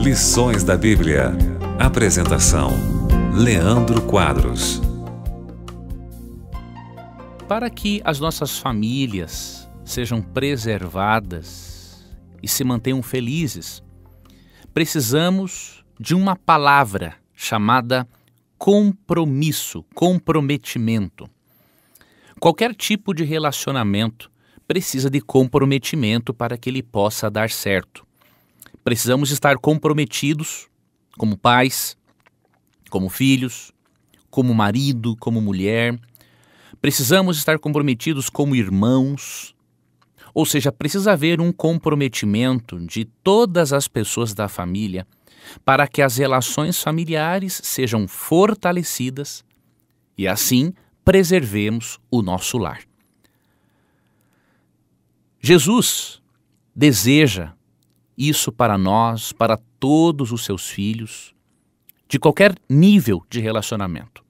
Lições da Bíblia. Apresentação: Leandro Quadros. Para que as nossas famílias sejam preservadas e se mantenham felizes, precisamos de uma palavra chamada compromisso, comprometimento. Qualquer tipo de relacionamento precisa de comprometimento para que ele possa dar certo. Precisamos estar comprometidos como pais, como filhos, como marido, como mulher. Precisamos estar comprometidos como irmãos. Ou seja, precisa haver um comprometimento de todas as pessoas da família para que as relações familiares sejam fortalecidas e assim preservemos o nosso lar. Jesus deseja isso para nós, para todos os seus filhos, de qualquer nível de relacionamento.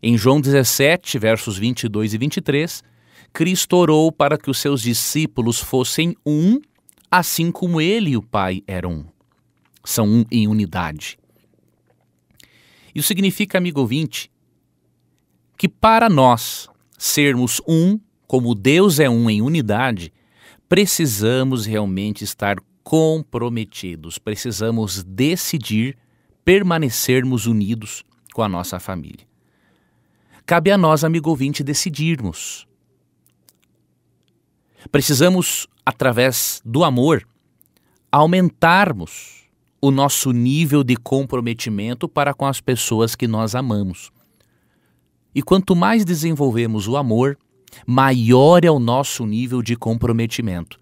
Em João 17, versos 22 e 23, Cristo orou para que os seus discípulos fossem um, assim como ele e o Pai eram um. São um em unidade. Isso significa, amigo ouvinte, que para nós sermos um como Deus é um em unidade, precisamos realmente estar comprometidos, precisamos decidir permanecermos unidos com a nossa família. Cabe a nós, amigo ouvinte, decidirmos. Precisamos, através do amor, aumentarmos o nosso nível de comprometimento para com as pessoas que nós amamos. E quanto mais desenvolvemos o amor, maior é o nosso nível de comprometimento.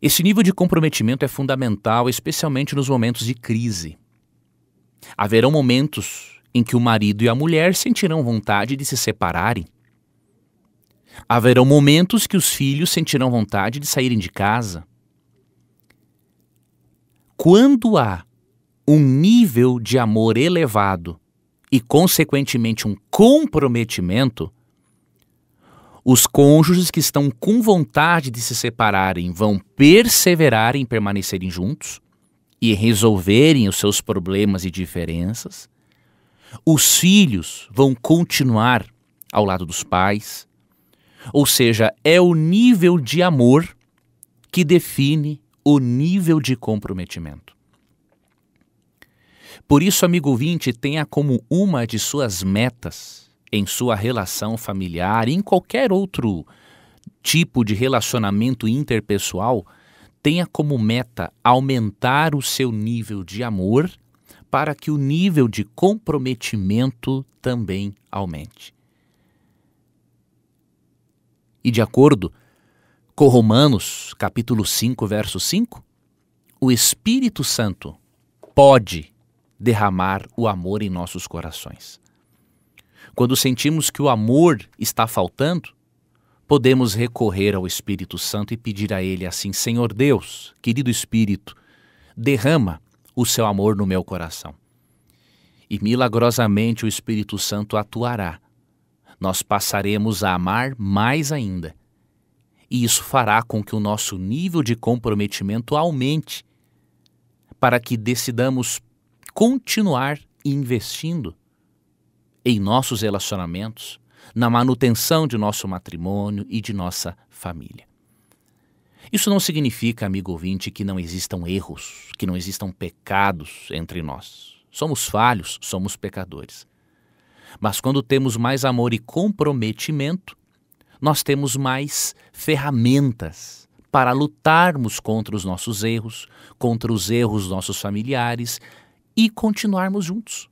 Esse nível de comprometimento é fundamental, especialmente nos momentos de crise. Haverão momentos em que o marido e a mulher sentirão vontade de se separarem. Haverão momentos que os filhos sentirão vontade de saírem de casa. Quando há um nível de amor elevado e, consequentemente, um comprometimento, os cônjuges que estão com vontade de se separarem vão perseverar em permanecerem juntos e resolverem os seus problemas e diferenças. Os filhos vão continuar ao lado dos pais. Ou seja, é o nível de amor que define o nível de comprometimento. Por isso, amigo ouvinte, tenha como uma de suas metas em sua relação familiar, em qualquer outro tipo de relacionamento interpessoal, tenha como meta aumentar o seu nível de amor para que o nível de comprometimento também aumente. E de acordo com Romanos, capítulo 5, verso 5, o Espírito Santo pode derramar o amor em nossos corações. Quando sentimos que o amor está faltando, podemos recorrer ao Espírito Santo e pedir a Ele assim: Senhor Deus, querido Espírito, derrama o seu amor no meu coração. E milagrosamente o Espírito Santo atuará. Nós passaremos a amar mais ainda. E isso fará com que o nosso nível de comprometimento aumente, para que decidamos continuar investindo em nossos relacionamentos, na manutenção de nosso matrimônio e de nossa família. Isso não significa, amigo ouvinte, que não existam erros, que não existam pecados entre nós. Somos falhos, somos pecadores. Mas quando temos mais amor e comprometimento, nós temos mais ferramentas para lutarmos contra os nossos erros, contra os erros dos nossos familiares e continuarmos juntos,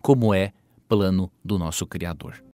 como é plano do nosso Criador.